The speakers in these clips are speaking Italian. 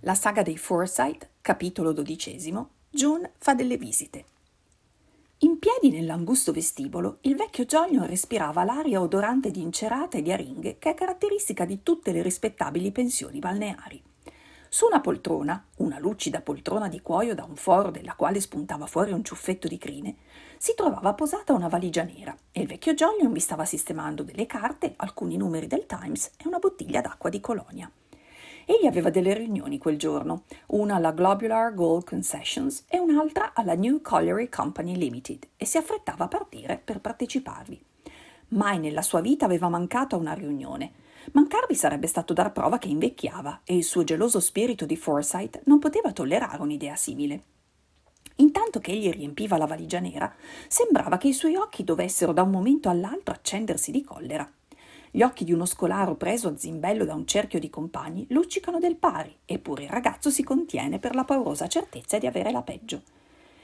La saga dei Forsyth, capitolo dodicesimo, June fa delle visite. In piedi nell'angusto vestibolo, il vecchio Jogno respirava l'aria odorante di incerata e di aringhe che è caratteristica di tutte le rispettabili pensioni balneari. Su una poltrona, una lucida poltrona di cuoio da un foro della quale spuntava fuori un ciuffetto di crine, si trovava posata una valigia nera e il vecchio Jogno vi stava sistemando delle carte, alcuni numeri del Times e una bottiglia d'acqua di colonia. Egli aveva delle riunioni quel giorno, una alla Globular Gold Concessions e un'altra alla New Colliery Company Limited, e si affrettava a partire per parteciparvi. Mai nella sua vita aveva mancato a una riunione. Mancarvi sarebbe stato dar prova che invecchiava e il suo geloso spirito di Foresight non poteva tollerare un'idea simile. Intanto che egli riempiva la valigia nera, sembrava che i suoi occhi dovessero da un momento all'altro accendersi di collera. Gli occhi di uno scolaro preso a zimbello da un cerchio di compagni luccicano del pari, eppure il ragazzo si contiene per la paurosa certezza di avere la peggio.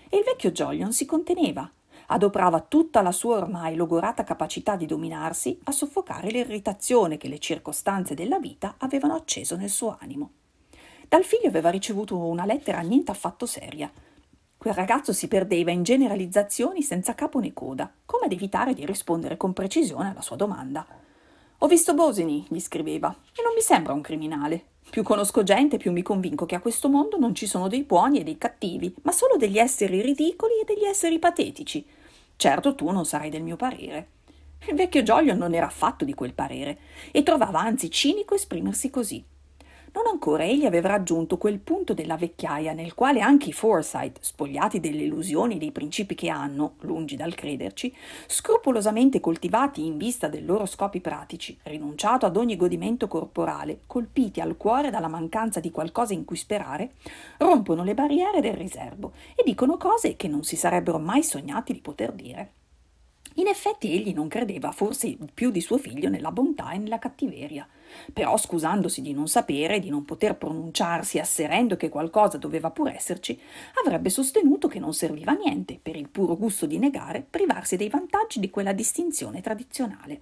E il vecchio Jolion si conteneva, adoprava tutta la sua ormai logorata capacità di dominarsi a soffocare l'irritazione che le circostanze della vita avevano acceso nel suo animo. Dal figlio aveva ricevuto una lettera niente affatto seria. Quel ragazzo si perdeva in generalizzazioni senza capo né coda, come ad evitare di rispondere con precisione alla sua domanda. Ho visto Bosini, gli scriveva, e non mi sembra un criminale. Più conosco gente, più mi convinco che a questo mondo non ci sono dei buoni e dei cattivi, ma solo degli esseri ridicoli e degli esseri patetici. Certo tu non sarai del mio parere. Il vecchio Giolio non era affatto di quel parere, e trovava anzi cinico esprimersi così non ancora egli aveva raggiunto quel punto della vecchiaia nel quale anche i Foresight, spogliati delle illusioni e dei principi che hanno, lungi dal crederci, scrupolosamente coltivati in vista dei loro scopi pratici, rinunciato ad ogni godimento corporale, colpiti al cuore dalla mancanza di qualcosa in cui sperare, rompono le barriere del riservo e dicono cose che non si sarebbero mai sognati di poter dire. In effetti egli non credeva forse più di suo figlio nella bontà e nella cattiveria però scusandosi di non sapere, di non poter pronunciarsi, asserendo che qualcosa doveva pur esserci, avrebbe sostenuto che non serviva a niente, per il puro gusto di negare, privarsi dei vantaggi di quella distinzione tradizionale.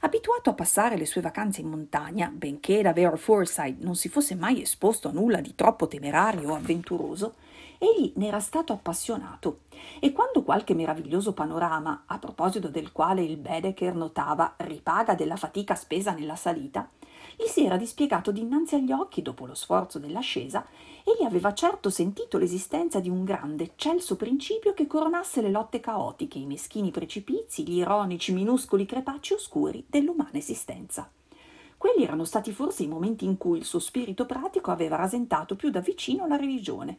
Abituato a passare le sue vacanze in montagna, benché davvero Forsyth non si fosse mai esposto a nulla di troppo temerario o avventuroso, egli ne era stato appassionato e quando qualche meraviglioso panorama, a proposito del quale il Bedeker notava ripaga della fatica spesa nella salita, gli si era dispiegato dinanzi agli occhi dopo lo sforzo dell'ascesa, egli aveva certo sentito l'esistenza di un grande, eccelso principio che coronasse le lotte caotiche, i meschini precipizi, gli ironici, minuscoli crepacci oscuri dell'umana esistenza. Quelli erano stati forse i momenti in cui il suo spirito pratico aveva rasentato più da vicino la religione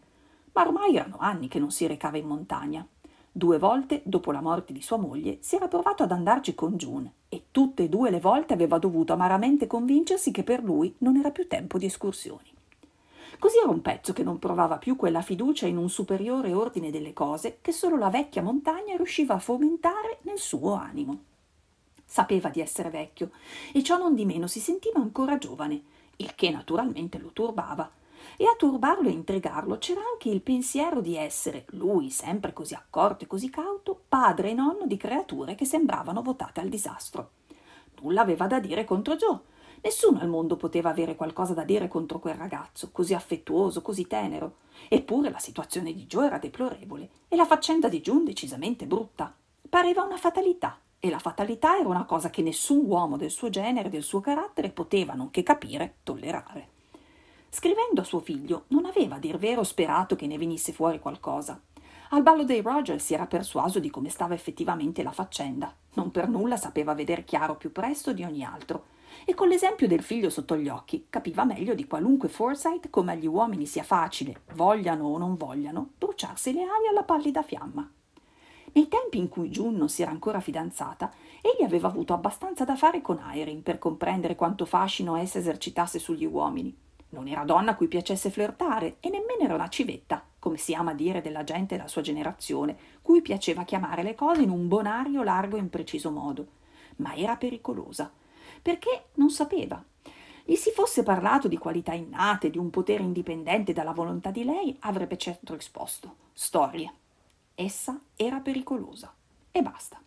ma ormai erano anni che non si recava in montagna. Due volte, dopo la morte di sua moglie, si era provato ad andarci con June e tutte e due le volte aveva dovuto amaramente convincersi che per lui non era più tempo di escursioni. Così era un pezzo che non provava più quella fiducia in un superiore ordine delle cose che solo la vecchia montagna riusciva a fomentare nel suo animo. Sapeva di essere vecchio e ciò non di meno si sentiva ancora giovane, il che naturalmente lo turbava, e a turbarlo e intrigarlo c'era anche il pensiero di essere, lui sempre così accorto e così cauto, padre e nonno di creature che sembravano votate al disastro. Nulla aveva da dire contro Joe. Nessuno al mondo poteva avere qualcosa da dire contro quel ragazzo, così affettuoso, così tenero. Eppure la situazione di Joe era deplorevole e la faccenda di June decisamente brutta. Pareva una fatalità, e la fatalità era una cosa che nessun uomo del suo genere e del suo carattere poteva, nonché capire, tollerare. Scrivendo a suo figlio, non aveva a dir vero sperato che ne venisse fuori qualcosa. Al ballo dei Roger si era persuaso di come stava effettivamente la faccenda. Non per nulla sapeva veder chiaro più presto di ogni altro. E con l'esempio del figlio sotto gli occhi capiva meglio di qualunque foresight come agli uomini sia facile, vogliano o non vogliano, bruciarsi le ali alla pallida fiamma. Nei tempi in cui June non si era ancora fidanzata, egli aveva avuto abbastanza da fare con Irene per comprendere quanto fascino essa esercitasse sugli uomini non era donna a cui piacesse flirtare e nemmeno era una civetta, come si ama dire della gente della sua generazione, cui piaceva chiamare le cose in un bonario largo e impreciso modo. Ma era pericolosa, perché non sapeva. Gli si fosse parlato di qualità innate, di un potere indipendente dalla volontà di lei, avrebbe certo risposto: storie. Essa era pericolosa. E basta.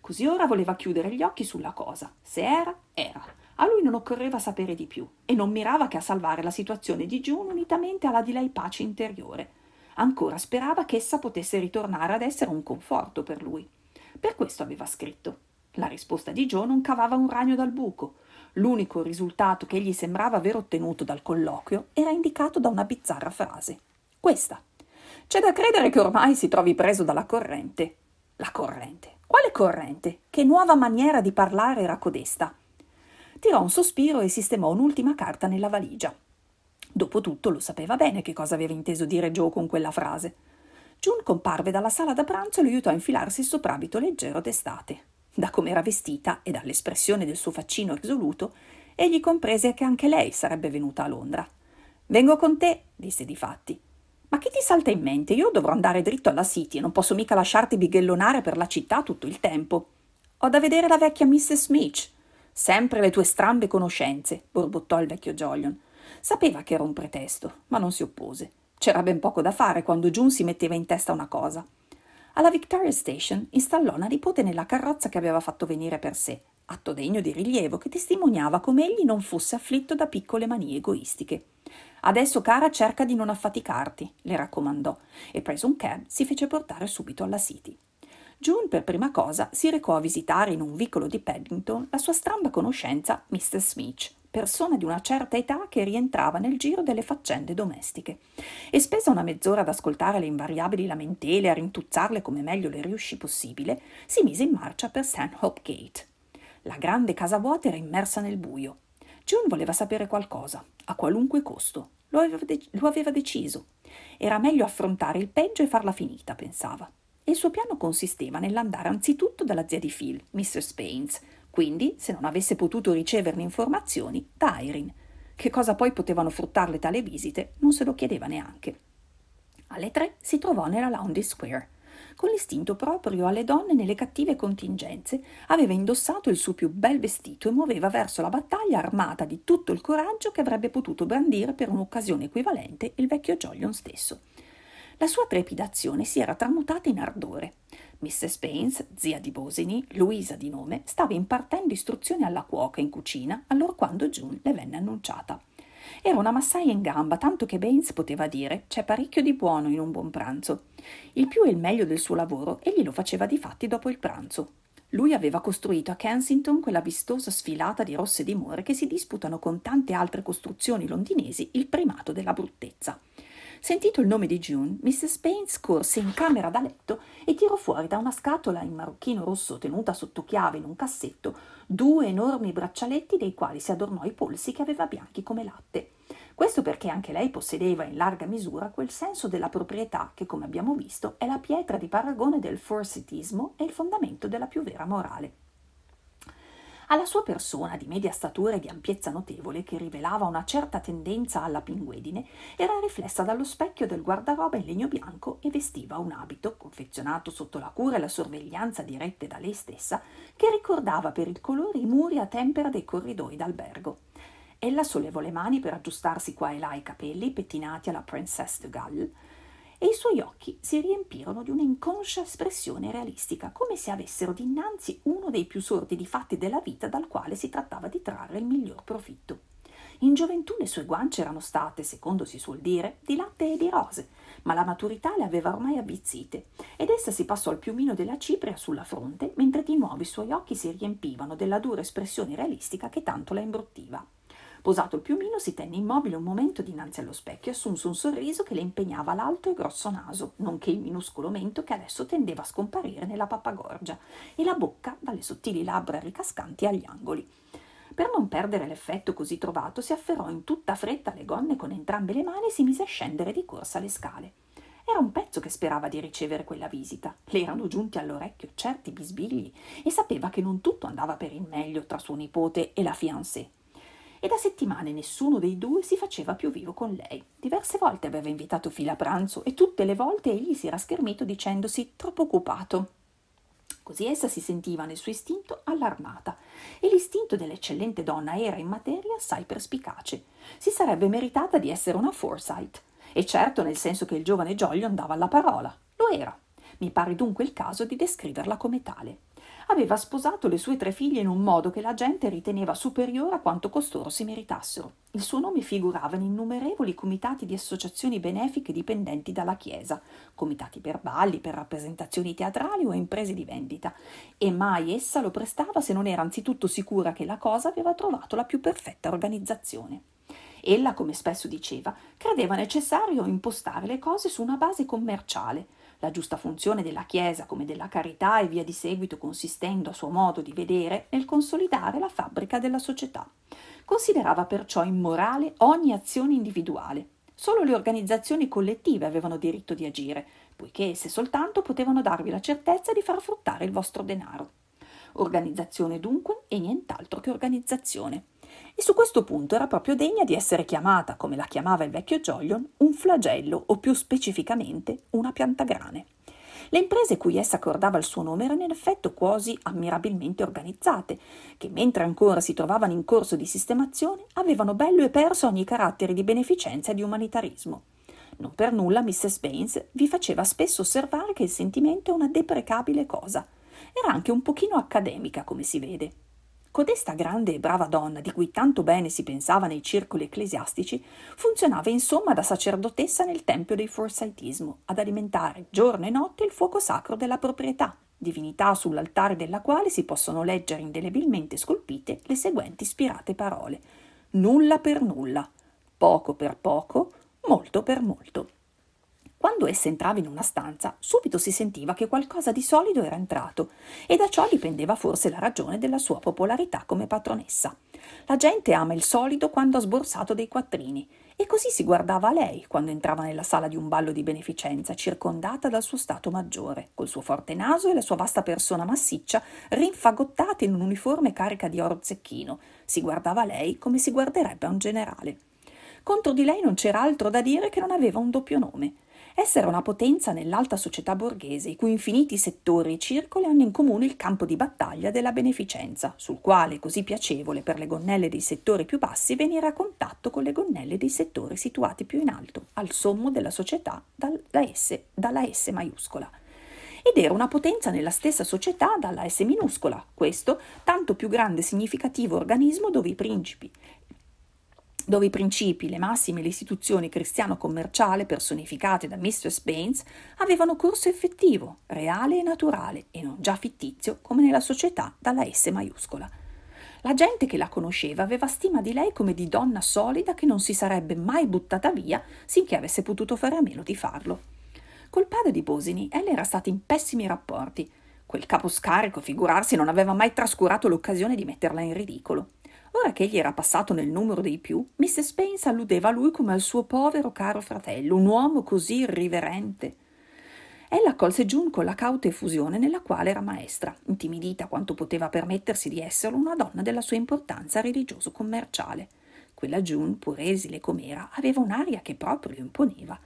Così ora voleva chiudere gli occhi sulla cosa. Se era, era a lui non occorreva sapere di più e non mirava che a salvare la situazione di June unitamente alla di lei pace interiore. Ancora sperava che essa potesse ritornare ad essere un conforto per lui. Per questo aveva scritto. La risposta di Joe non cavava un ragno dal buco. L'unico risultato che gli sembrava aver ottenuto dal colloquio era indicato da una bizzarra frase. Questa. C'è da credere che ormai si trovi preso dalla corrente. La corrente. Quale corrente? Che nuova maniera di parlare era codesta? tirò un sospiro e sistemò un'ultima carta nella valigia. Dopotutto lo sapeva bene che cosa aveva inteso dire Joe con quella frase. June comparve dalla sala da pranzo e lo aiutò a infilarsi il soprabito leggero d'estate. Da come era vestita e dall'espressione del suo faccino risoluto, egli comprese che anche lei sarebbe venuta a Londra. Vengo con te, disse difatti. Ma che ti salta in mente? Io dovrò andare dritto alla City e non posso mica lasciarti bighellonare per la città tutto il tempo. Ho da vedere la vecchia Mrs. Smith. Sempre le tue strambe conoscenze, borbottò il vecchio Jolion. Sapeva che era un pretesto, ma non si oppose. C'era ben poco da fare quando June si metteva in testa una cosa. Alla Victoria Station installò la nipote nella carrozza che aveva fatto venire per sé, atto degno di rilievo che testimoniava come egli non fosse afflitto da piccole manie egoistiche. Adesso, cara, cerca di non affaticarti, le raccomandò, e preso un cab si fece portare subito alla City. June per prima cosa si recò a visitare in un vicolo di Paddington la sua stramba conoscenza Mr. Smith, persona di una certa età che rientrava nel giro delle faccende domestiche. E spesa una mezz'ora ad ascoltare le invariabili lamentele e a rintuzzarle come meglio le riuscì possibile, si mise in marcia per Stanhope Gate. La grande casa vuota era immersa nel buio. June voleva sapere qualcosa, a qualunque costo. Lo aveva, de- lo aveva deciso. Era meglio affrontare il peggio e farla finita, pensava il suo piano consisteva nell'andare anzitutto dalla zia di Phil, Mrs. Paynes, quindi se non avesse potuto riceverne informazioni da Irene. Che cosa poi potevano fruttarle tale visite non se lo chiedeva neanche. Alle tre si trovò nella Lounge Square. Con l'istinto proprio alle donne nelle cattive contingenze, aveva indossato il suo più bel vestito e muoveva verso la battaglia armata di tutto il coraggio che avrebbe potuto brandire per un'occasione equivalente il vecchio Jolion stesso. La sua trepidazione si era tramutata in ardore. Mrs. Baines, zia di Bosini, Luisa di nome, stava impartendo istruzioni alla cuoca in cucina allora quando June le venne annunciata. Era una massaia in gamba, tanto che Baines poteva dire c'è parecchio di buono in un buon pranzo. Il più e il meglio del suo lavoro egli lo faceva di fatti dopo il pranzo. Lui aveva costruito a Kensington quella vistosa sfilata di rosse dimore che si disputano con tante altre costruzioni londinesi il primato della bruttezza. Sentito il nome di June, Mrs. Payne scorse in camera da letto e tirò fuori da una scatola in marocchino rosso tenuta sotto chiave in un cassetto due enormi braccialetti dei quali si adornò i polsi che aveva bianchi come latte. Questo perché anche lei possedeva in larga misura quel senso della proprietà che, come abbiamo visto, è la pietra di paragone del forsitismo e il fondamento della più vera morale alla sua persona di media statura e di ampiezza notevole, che rivelava una certa tendenza alla pinguedine, era riflessa dallo specchio del guardaroba in legno bianco e vestiva un abito, confezionato sotto la cura e la sorveglianza dirette da lei stessa, che ricordava per il colore i muri a tempera dei corridoi d'albergo. Ella sollevò le mani per aggiustarsi qua e là i capelli pettinati alla Princesse de Galles e i suoi occhi si riempirono di un'inconscia espressione realistica, come se avessero dinanzi uno dei più sordidi fatti della vita dal quale si trattava di trarre il miglior profitto. In gioventù le sue guance erano state, secondo si suol dire, di latte e di rose, ma la maturità le aveva ormai avvizzite, ed essa si passò al piumino della cipria sulla fronte, mentre di nuovo i suoi occhi si riempivano della dura espressione realistica che tanto la imbruttiva. Posato il piumino, si tenne immobile un momento dinanzi allo specchio e assunse un sorriso che le impegnava l'alto e grosso naso, nonché il minuscolo mento che adesso tendeva a scomparire nella pappagorgia, e la bocca dalle sottili labbra ricascanti agli angoli. Per non perdere l'effetto così trovato, si afferrò in tutta fretta le gonne con entrambe le mani e si mise a scendere di corsa le scale. Era un pezzo che sperava di ricevere quella visita. Le erano giunti all'orecchio certi bisbigli e sapeva che non tutto andava per il meglio tra suo nipote e la fiancée e da settimane nessuno dei due si faceva più vivo con lei. Diverse volte aveva invitato Phil a pranzo e tutte le volte egli si era schermito dicendosi troppo occupato. Così essa si sentiva nel suo istinto allarmata e l'istinto dell'eccellente donna era in materia assai perspicace. Si sarebbe meritata di essere una Foresight, e certo nel senso che il giovane Giolio andava alla parola. Lo era. Mi pare dunque il caso di descriverla come tale aveva sposato le sue tre figlie in un modo che la gente riteneva superiore a quanto costoro si meritassero. Il suo nome figurava in innumerevoli comitati di associazioni benefiche dipendenti dalla Chiesa, comitati per balli, per rappresentazioni teatrali o imprese di vendita, e mai essa lo prestava se non era anzitutto sicura che la cosa aveva trovato la più perfetta organizzazione. Ella, come spesso diceva, credeva necessario impostare le cose su una base commerciale, la giusta funzione della Chiesa come della carità e via di seguito consistendo a suo modo di vedere nel consolidare la fabbrica della società. Considerava perciò immorale ogni azione individuale. Solo le organizzazioni collettive avevano diritto di agire, poiché esse soltanto potevano darvi la certezza di far fruttare il vostro denaro. Organizzazione dunque e nient'altro che organizzazione. E su questo punto era proprio degna di essere chiamata, come la chiamava il vecchio Jolion, un flagello o più specificamente una piantagrane. Le imprese cui essa accordava il suo nome erano in effetti quasi ammirabilmente organizzate, che mentre ancora si trovavano in corso di sistemazione avevano bello e perso ogni carattere di beneficenza e di umanitarismo. Non per nulla Mrs. Baines vi faceva spesso osservare che il sentimento è una deprecabile cosa. Era anche un pochino accademica, come si vede. Codesta grande e brava donna, di cui tanto bene si pensava nei circoli ecclesiastici, funzionava insomma da sacerdotessa nel tempio del forsaitismo, ad alimentare giorno e notte il fuoco sacro della proprietà, divinità sull'altare della quale si possono leggere indelebilmente scolpite le seguenti ispirate parole: nulla per nulla, poco per poco, molto per molto. Quando essa entrava in una stanza, subito si sentiva che qualcosa di solido era entrato e da ciò dipendeva forse la ragione della sua popolarità come patronessa. La gente ama il solido quando ha sborsato dei quattrini e così si guardava a lei quando entrava nella sala di un ballo di beneficenza circondata dal suo stato maggiore, col suo forte naso e la sua vasta persona massiccia rinfagottata in un uniforme carica di oro zecchino. Si guardava a lei come si guarderebbe a un generale. Contro di lei non c'era altro da dire che non aveva un doppio nome essere una potenza nell'alta società borghese, i cui infiniti settori e circoli hanno in comune il campo di battaglia della beneficenza, sul quale così piacevole per le gonnelle dei settori più bassi venire a contatto con le gonnelle dei settori situati più in alto, al sommo della società dal, da S, dalla S maiuscola ed era una potenza nella stessa società dalla S minuscola, questo tanto più grande e significativo organismo dove i principi, dove i principi, le massime e le istituzioni cristiano-commerciale personificate da Mistress Baines avevano corso effettivo, reale e naturale, e non già fittizio come nella società dalla S maiuscola. La gente che la conosceva aveva stima di lei come di donna solida che non si sarebbe mai buttata via sinché avesse potuto fare a meno di farlo. Col padre di Bosini, ella era stata in pessimi rapporti. Quel caposcarico, figurarsi, non aveva mai trascurato l'occasione di metterla in ridicolo. Ora ecco, che egli era passato nel numero dei più, Mrs. Spence alludeva a lui come al suo povero caro fratello, un uomo così irriverente. Ella accolse June con la cauta effusione nella quale era maestra, intimidita quanto poteva permettersi di esserlo una donna della sua importanza religioso-commerciale. Quella June, pur esile com'era, aveva un'aria che proprio lo imponeva,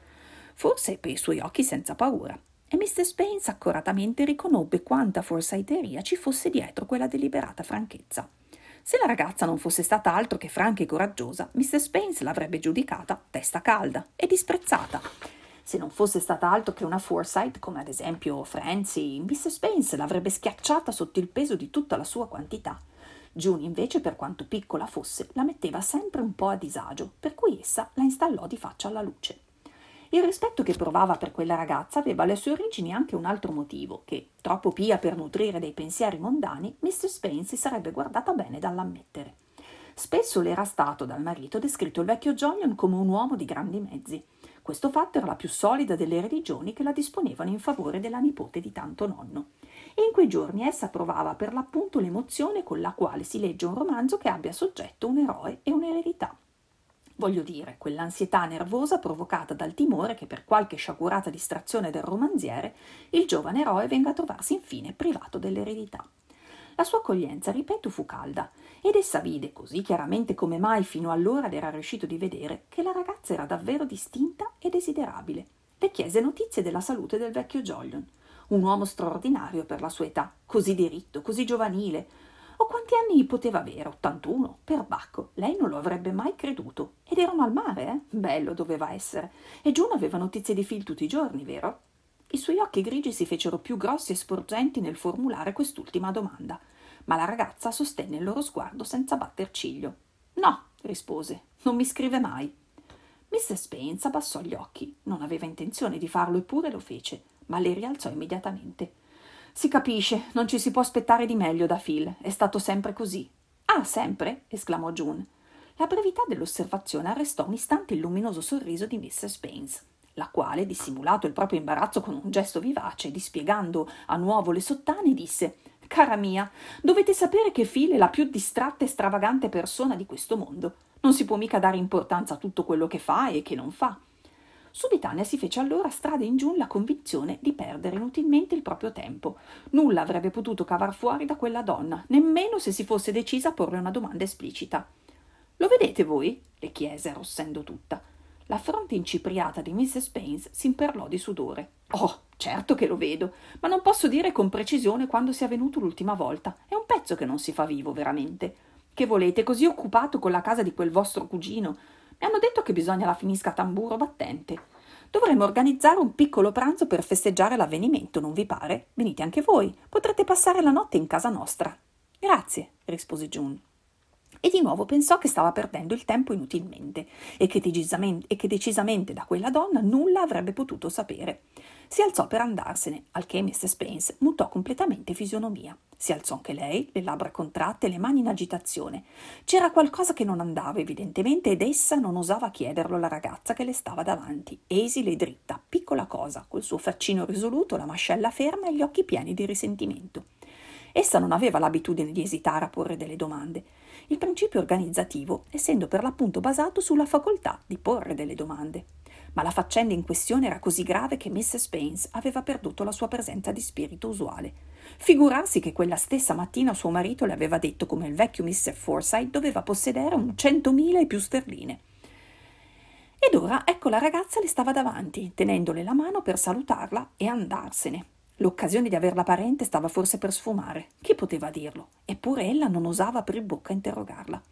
forse per i suoi occhi senza paura, e Mr. Spence accuratamente riconobbe quanta forsaiteria ci fosse dietro quella deliberata franchezza. Se la ragazza non fosse stata altro che franca e coraggiosa, Mr. Spence l'avrebbe giudicata testa calda e disprezzata. Se non fosse stata altro che una foresight, come ad esempio Francie, Mr. Spence l'avrebbe schiacciata sotto il peso di tutta la sua quantità. June invece, per quanto piccola fosse, la metteva sempre un po' a disagio, per cui essa la installò di faccia alla luce. Il rispetto che provava per quella ragazza aveva alle sue origini anche un altro motivo, che, troppo pia per nutrire dei pensieri mondani, Mrs. Payne si sarebbe guardata bene dall'ammettere. Spesso le era stato dal marito descritto il vecchio Jolion come un uomo di grandi mezzi. Questo fatto era la più solida delle religioni che la disponevano in favore della nipote di tanto nonno. E in quei giorni essa provava per l'appunto l'emozione con la quale si legge un romanzo che abbia soggetto un eroe e un'eredità. Voglio dire, quell'ansietà nervosa provocata dal timore che per qualche sciagurata distrazione del romanziere il giovane eroe venga a trovarsi infine privato dell'eredità. La sua accoglienza, ripeto, fu calda, ed essa vide così chiaramente come mai fino allora le era riuscito di vedere che la ragazza era davvero distinta e desiderabile. Le chiese notizie della salute del vecchio Jolyon, un uomo straordinario per la sua età, così diritto, così giovanile, o quanti anni poteva avere? 81? Perbacco, lei non lo avrebbe mai creduto. Ed erano al mare, eh? Bello doveva essere. E June aveva notizie di Phil tutti i giorni, vero? I suoi occhi grigi si fecero più grossi e sporgenti nel formulare quest'ultima domanda, ma la ragazza sostenne il loro sguardo senza batter ciglio. No, rispose, non mi scrive mai. Mrs. Spence abbassò gli occhi. Non aveva intenzione di farlo, eppure lo fece, ma le rialzò immediatamente. Si capisce, non ci si può aspettare di meglio da Phil, è stato sempre così. Ah, sempre? esclamò June. La brevità dell'osservazione arrestò un istante il luminoso sorriso di Mrs. Baines, la quale, dissimulato il proprio imbarazzo con un gesto vivace, dispiegando a nuovo le sottane, disse Cara mia, dovete sapere che Phil è la più distratta e stravagante persona di questo mondo. Non si può mica dare importanza a tutto quello che fa e che non fa. Subitanea si fece allora strada in giù la convinzione di perdere inutilmente il proprio tempo. Nulla avrebbe potuto cavar fuori da quella donna, nemmeno se si fosse decisa a porle una domanda esplicita. Lo vedete voi? le chiese, arrossendo tutta. La fronte incipriata di Mrs. Baines s'imperlò di sudore. Oh, certo che lo vedo, ma non posso dire con precisione quando sia venuto l'ultima volta. È un pezzo che non si fa vivo, veramente. Che volete, così occupato con la casa di quel vostro cugino? E hanno detto che bisogna la finisca a tamburo battente. Dovremmo organizzare un piccolo pranzo per festeggiare l'avvenimento, non vi pare? Venite anche voi, potrete passare la notte in casa nostra. Grazie, rispose June e di nuovo pensò che stava perdendo il tempo inutilmente e che, e che decisamente da quella donna nulla avrebbe potuto sapere. Si alzò per andarsene, al che Mrs. Spence mutò completamente fisionomia. Si alzò anche lei, le labbra contratte, le mani in agitazione. C'era qualcosa che non andava, evidentemente, ed essa non osava chiederlo alla ragazza che le stava davanti, esile e dritta, piccola cosa, col suo faccino risoluto, la mascella ferma e gli occhi pieni di risentimento. Essa non aveva l'abitudine di esitare a porre delle domande. Il principio organizzativo, essendo per l'appunto basato sulla facoltà di porre delle domande. Ma la faccenda in questione era così grave che Mrs. Baines aveva perduto la sua presenza di spirito usuale. Figurarsi che quella stessa mattina suo marito le aveva detto come il vecchio Mr. Forsyth doveva possedere un centomila e più sterline. Ed ora ecco la ragazza le stava davanti, tenendole la mano per salutarla e andarsene, L'occasione di averla parente stava forse per sfumare. Chi poteva dirlo? Eppure ella non osava aprir bocca a interrogarla.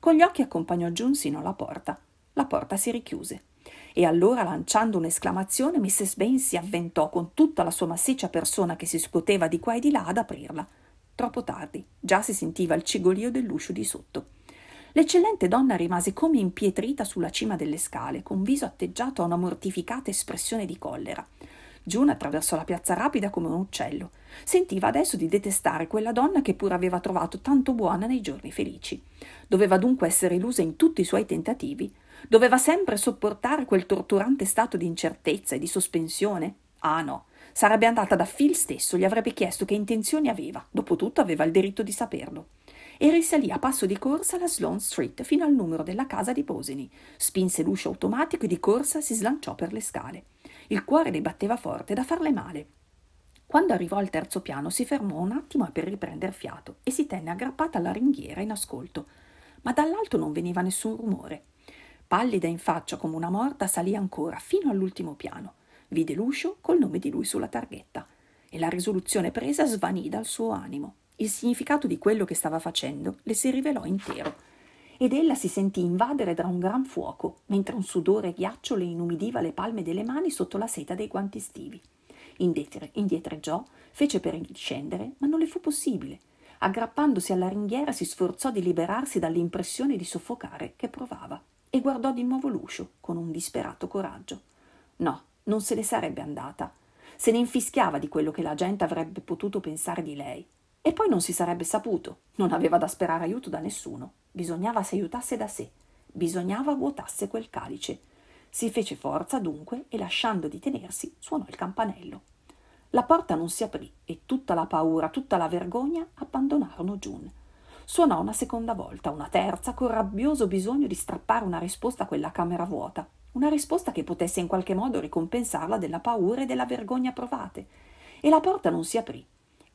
Con gli occhi accompagnò June sino alla porta. La porta si richiuse. E allora, lanciando un'esclamazione, Mrs. Bain si avventò con tutta la sua massiccia persona che si scuoteva di qua e di là ad aprirla. Troppo tardi, già si sentiva il cigolio dell'uscio di sotto. L'eccellente donna rimase come impietrita sulla cima delle scale, con viso atteggiato a una mortificata espressione di collera. June attraversò la piazza rapida come un uccello. Sentiva adesso di detestare quella donna che pur aveva trovato tanto buona nei giorni felici. Doveva dunque essere illusa in tutti i suoi tentativi. Doveva sempre sopportare quel torturante stato di incertezza e di sospensione. Ah no, sarebbe andata da Phil stesso, gli avrebbe chiesto che intenzioni aveva. Dopotutto aveva il diritto di saperlo e risalì a passo di corsa la Sloan Street fino al numero della casa di Posini. Spinse l'uscio automatico e di corsa si slanciò per le scale. Il cuore le batteva forte da farle male. Quando arrivò al terzo piano si fermò un attimo per riprender fiato e si tenne aggrappata alla ringhiera in ascolto, ma dall'alto non veniva nessun rumore. Pallida in faccia come una morta salì ancora fino all'ultimo piano. Vide l'uscio col nome di lui sulla targhetta e la risoluzione presa svanì dal suo animo. Il significato di quello che stava facendo le si rivelò intero ed ella si sentì invadere da un gran fuoco, mentre un sudore ghiaccio le inumidiva le palme delle mani sotto la seta dei guanti estivi. Indietre, indietreggiò, fece per scendere, ma non le fu possibile. Aggrappandosi alla ringhiera si sforzò di liberarsi dall'impressione di soffocare che provava e guardò di nuovo l'uscio con un disperato coraggio. No, non se ne sarebbe andata. Se ne infischiava di quello che la gente avrebbe potuto pensare di lei. E poi non si sarebbe saputo, non aveva da sperare aiuto da nessuno, bisognava si aiutasse da sé, bisognava vuotasse quel calice. Si fece forza dunque e lasciando di tenersi suonò il campanello. La porta non si aprì e tutta la paura, tutta la vergogna abbandonarono June. Suonò una seconda volta, una terza, col rabbioso bisogno di strappare una risposta a quella camera vuota, una risposta che potesse in qualche modo ricompensarla della paura e della vergogna provate. E la porta non si aprì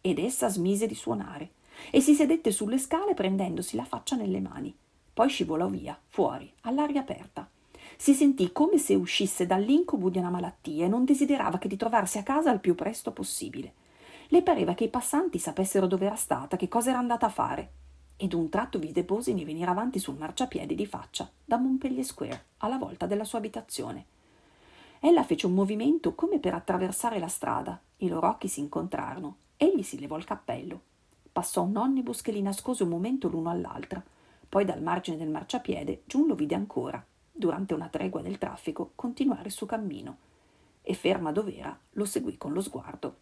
ed essa smise di suonare e si sedette sulle scale prendendosi la faccia nelle mani. Poi scivolò via, fuori, all'aria aperta. Si sentì come se uscisse dall'incubo di una malattia e non desiderava che di trovarsi a casa al più presto possibile. Le pareva che i passanti sapessero dove era stata, che cosa era andata a fare. Ed un tratto vide Bosini venire avanti sul marciapiede di faccia, da Montpellier Square, alla volta della sua abitazione. Ella fece un movimento come per attraversare la strada. I loro occhi si incontrarono Egli si levò il cappello. Passò un omnibus che li nascose un momento l'uno all'altra. Poi dal margine del marciapiede Giun lo vide ancora, durante una tregua del traffico, continuare il suo cammino. E ferma dov'era, lo seguì con lo sguardo.